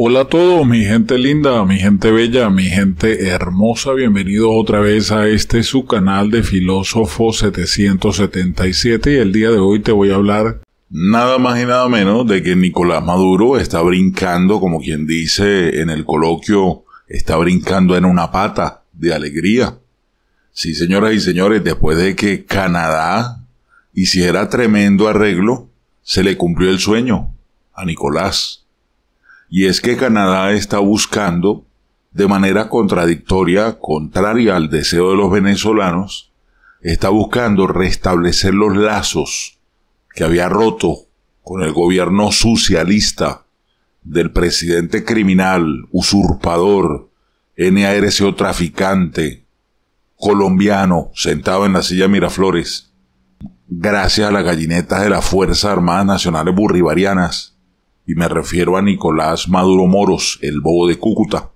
Hola a todos, mi gente linda, mi gente bella, mi gente hermosa, bienvenidos otra vez a este su canal de Filósofo 777 y el día de hoy te voy a hablar nada más y nada menos de que Nicolás Maduro está brincando, como quien dice en el coloquio, está brincando en una pata de alegría. Sí, señoras y señores, después de que Canadá hiciera tremendo arreglo, se le cumplió el sueño a Nicolás y es que Canadá está buscando, de manera contradictoria, contraria al deseo de los venezolanos, está buscando restablecer los lazos que había roto con el gobierno socialista del presidente criminal, usurpador, NARCO traficante, colombiano, sentado en la silla Miraflores, gracias a las gallinetas de las Fuerzas Armadas Nacionales Burribarianas, y me refiero a Nicolás Maduro Moros, el bobo de Cúcuta,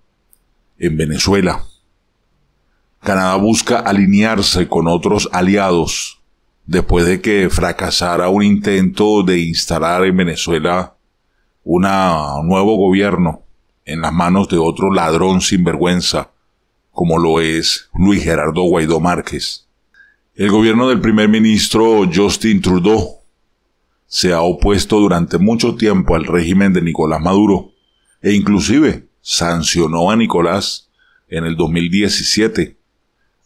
en Venezuela. Canadá busca alinearse con otros aliados después de que fracasara un intento de instalar en Venezuela un nuevo gobierno en las manos de otro ladrón sinvergüenza, como lo es Luis Gerardo Guaidó Márquez. El gobierno del primer ministro Justin Trudeau se ha opuesto durante mucho tiempo al régimen de Nicolás Maduro e inclusive sancionó a Nicolás en el 2017,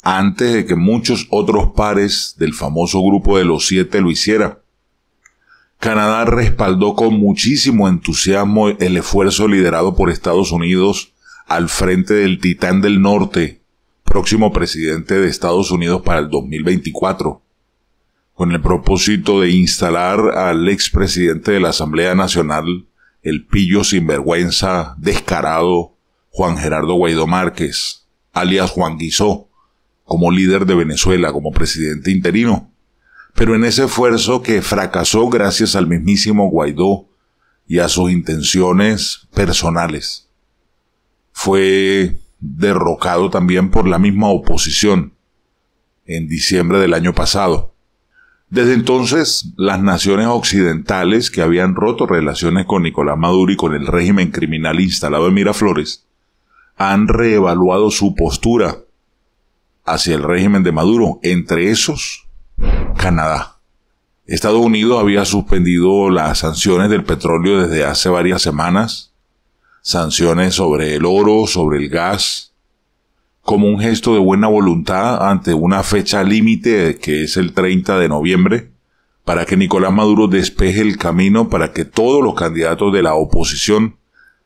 antes de que muchos otros pares del famoso grupo de los siete lo hiciera. Canadá respaldó con muchísimo entusiasmo el esfuerzo liderado por Estados Unidos al frente del Titán del Norte, próximo presidente de Estados Unidos para el 2024 con el propósito de instalar al expresidente de la Asamblea Nacional, el pillo sinvergüenza, descarado, Juan Gerardo Guaidó Márquez, alias Juan Guisó, como líder de Venezuela, como presidente interino. Pero en ese esfuerzo que fracasó gracias al mismísimo Guaidó y a sus intenciones personales. Fue derrocado también por la misma oposición en diciembre del año pasado. Desde entonces, las naciones occidentales que habían roto relaciones con Nicolás Maduro y con el régimen criminal instalado en Miraflores, han reevaluado su postura hacia el régimen de Maduro, entre esos Canadá. Estados Unidos había suspendido las sanciones del petróleo desde hace varias semanas, sanciones sobre el oro, sobre el gas, como un gesto de buena voluntad ante una fecha límite que es el 30 de noviembre, para que Nicolás Maduro despeje el camino para que todos los candidatos de la oposición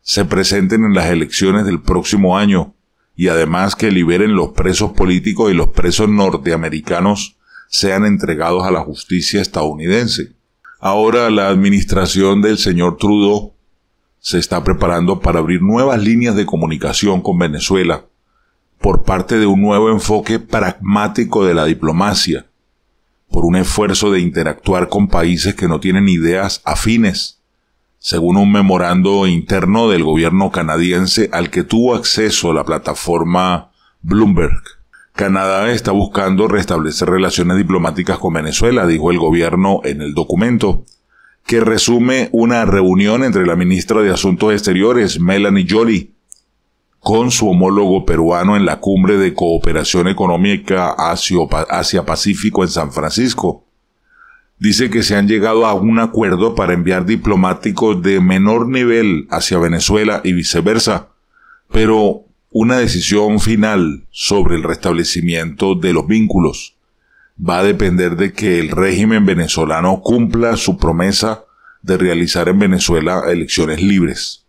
se presenten en las elecciones del próximo año y además que liberen los presos políticos y los presos norteamericanos sean entregados a la justicia estadounidense. Ahora la administración del señor Trudeau se está preparando para abrir nuevas líneas de comunicación con Venezuela por parte de un nuevo enfoque pragmático de la diplomacia, por un esfuerzo de interactuar con países que no tienen ideas afines, según un memorando interno del gobierno canadiense al que tuvo acceso la plataforma Bloomberg. Canadá está buscando restablecer relaciones diplomáticas con Venezuela, dijo el gobierno en el documento, que resume una reunión entre la ministra de Asuntos Exteriores, Melanie Jolie, con su homólogo peruano en la cumbre de cooperación económica Asia-Pacífico en San Francisco. Dice que se han llegado a un acuerdo para enviar diplomáticos de menor nivel hacia Venezuela y viceversa, pero una decisión final sobre el restablecimiento de los vínculos va a depender de que el régimen venezolano cumpla su promesa de realizar en Venezuela elecciones libres.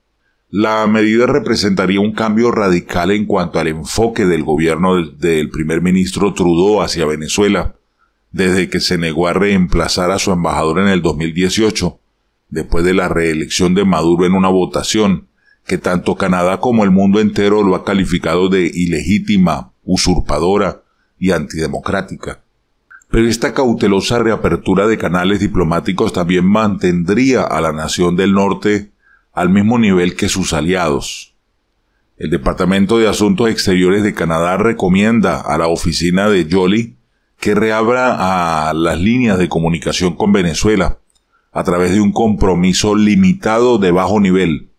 La medida representaría un cambio radical en cuanto al enfoque del gobierno del, primer ministro Trudeau hacia Venezuela, desde que se negó a reemplazar a su embajador en el 2018, después de la reelección de Maduro en una votación que tanto Canadá como el mundo entero lo ha calificado de ilegítima, usurpadora y antidemocrática. Pero esta cautelosa reapertura de canales diplomáticos también mantendría a la nación del norte al mismo nivel que sus aliados. El Departamento de Asuntos Exteriores de Canadá recomienda a la oficina de Jolie que reabra a las líneas de comunicación con Venezuela a través de un compromiso limitado de bajo nivel,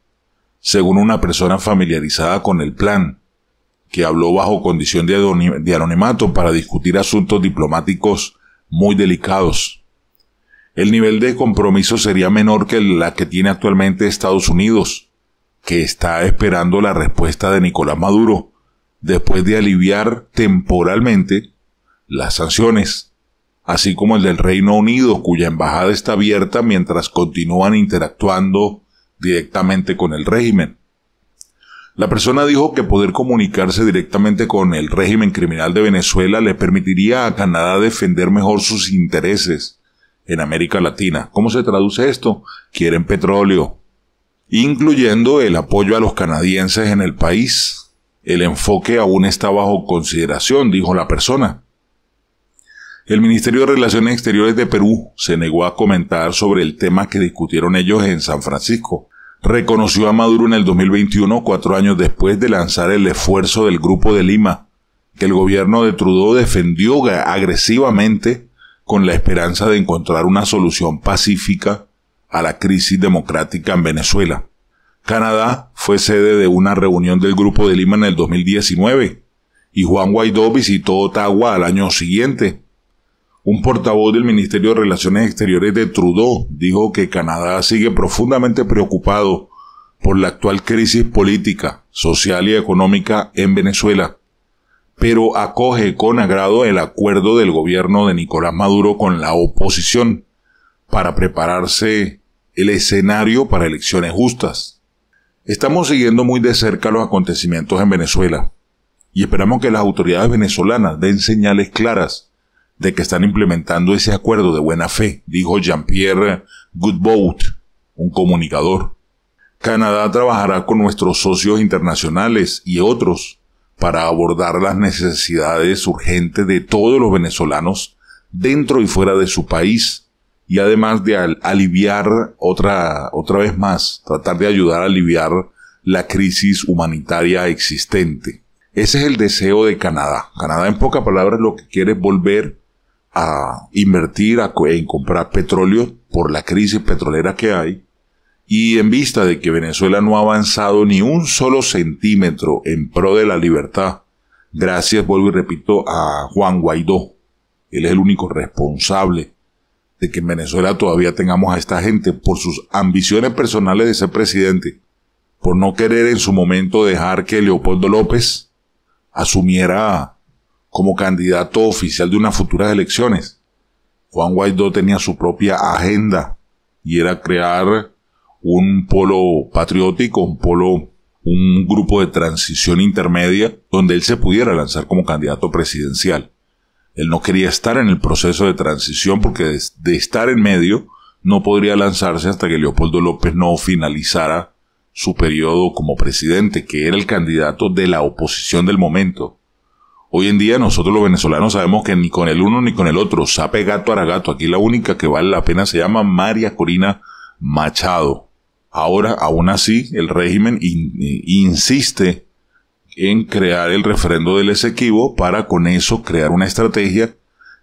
según una persona familiarizada con el plan, que habló bajo condición de anonimato para discutir asuntos diplomáticos muy delicados el nivel de compromiso sería menor que la que tiene actualmente Estados Unidos, que está esperando la respuesta de Nicolás Maduro, después de aliviar temporalmente las sanciones, así como el del Reino Unido, cuya embajada está abierta mientras continúan interactuando directamente con el régimen. La persona dijo que poder comunicarse directamente con el régimen criminal de Venezuela le permitiría a Canadá defender mejor sus intereses en América Latina. ¿Cómo se traduce esto? Quieren petróleo, incluyendo el apoyo a los canadienses en el país. El enfoque aún está bajo consideración, dijo la persona. El Ministerio de Relaciones Exteriores de Perú se negó a comentar sobre el tema que discutieron ellos en San Francisco. Reconoció a Maduro en el 2021, cuatro años después de lanzar el esfuerzo del Grupo de Lima, que el gobierno de Trudeau defendió agresivamente con la esperanza de encontrar una solución pacífica a la crisis democrática en Venezuela. Canadá fue sede de una reunión del Grupo de Lima en el 2019 y Juan Guaidó visitó Ottawa al año siguiente. Un portavoz del Ministerio de Relaciones Exteriores de Trudeau dijo que Canadá sigue profundamente preocupado por la actual crisis política, social y económica en Venezuela pero acoge con agrado el acuerdo del gobierno de Nicolás Maduro con la oposición para prepararse el escenario para elecciones justas. Estamos siguiendo muy de cerca los acontecimientos en Venezuela y esperamos que las autoridades venezolanas den señales claras de que están implementando ese acuerdo de buena fe, dijo Jean-Pierre Goodboat, un comunicador. Canadá trabajará con nuestros socios internacionales y otros para abordar las necesidades urgentes de todos los venezolanos dentro y fuera de su país y además de aliviar otra, otra vez más, tratar de ayudar a aliviar la crisis humanitaria existente. Ese es el deseo de Canadá. Canadá en pocas palabras lo que quiere es volver a invertir a, en comprar petróleo por la crisis petrolera que hay y en vista de que Venezuela no ha avanzado ni un solo centímetro en pro de la libertad, gracias, vuelvo y repito, a Juan Guaidó. Él es el único responsable de que en Venezuela todavía tengamos a esta gente por sus ambiciones personales de ser presidente, por no querer en su momento dejar que Leopoldo López asumiera como candidato oficial de unas futuras elecciones. Juan Guaidó tenía su propia agenda y era crear un polo patriótico, un polo, un grupo de transición intermedia donde él se pudiera lanzar como candidato presidencial. Él no quería estar en el proceso de transición porque de, estar en medio no podría lanzarse hasta que Leopoldo López no finalizara su periodo como presidente, que era el candidato de la oposición del momento. Hoy en día nosotros los venezolanos sabemos que ni con el uno ni con el otro, sape gato a gato. Aquí la única que vale la pena se llama María Corina Machado. Ahora, aún así, el régimen eh, insiste en crear el referendo del Esequibo para con eso crear una estrategia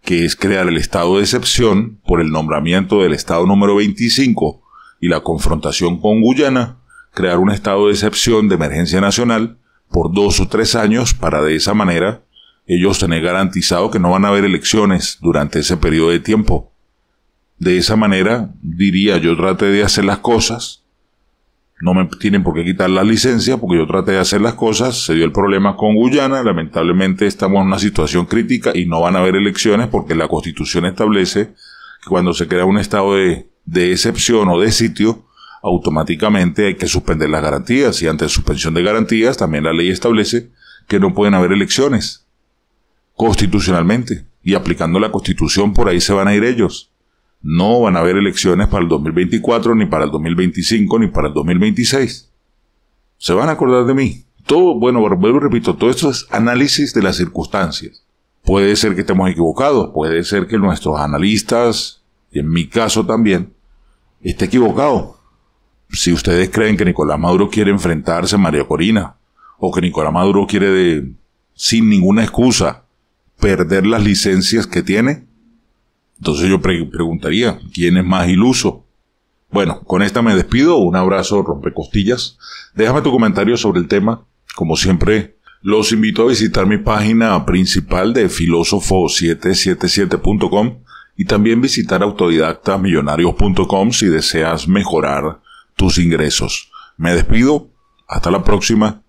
que es crear el estado de excepción por el nombramiento del estado número 25 y la confrontación con Guyana, crear un estado de excepción de emergencia nacional por dos o tres años para de esa manera ellos tener garantizado que no van a haber elecciones durante ese periodo de tiempo. De esa manera, diría yo, traté de hacer las cosas no me tienen por qué quitar la licencia porque yo traté de hacer las cosas, se dio el problema con Guyana, lamentablemente estamos en una situación crítica y no van a haber elecciones porque la constitución establece que cuando se crea un estado de, de excepción o de sitio, automáticamente hay que suspender las garantías y ante suspensión de garantías también la ley establece que no pueden haber elecciones constitucionalmente y aplicando la constitución por ahí se van a ir ellos. No van a haber elecciones para el 2024, ni para el 2025, ni para el 2026. Se van a acordar de mí. Todo, bueno, vuelvo y repito, todo esto es análisis de las circunstancias. Puede ser que estemos equivocados, puede ser que nuestros analistas, en mi caso también, esté equivocado. Si ustedes creen que Nicolás Maduro quiere enfrentarse a María Corina, o que Nicolás Maduro quiere, de, sin ninguna excusa, perder las licencias que tiene, entonces yo preguntaría, ¿quién es más iluso? Bueno, con esta me despido, un abrazo, rompecostillas. Déjame tu comentario sobre el tema. Como siempre, los invito a visitar mi página principal de filósofo777.com y también visitar autodidactamillonarios.com si deseas mejorar tus ingresos. Me despido, hasta la próxima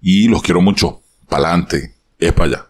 y los quiero mucho. Pa'lante, es para allá.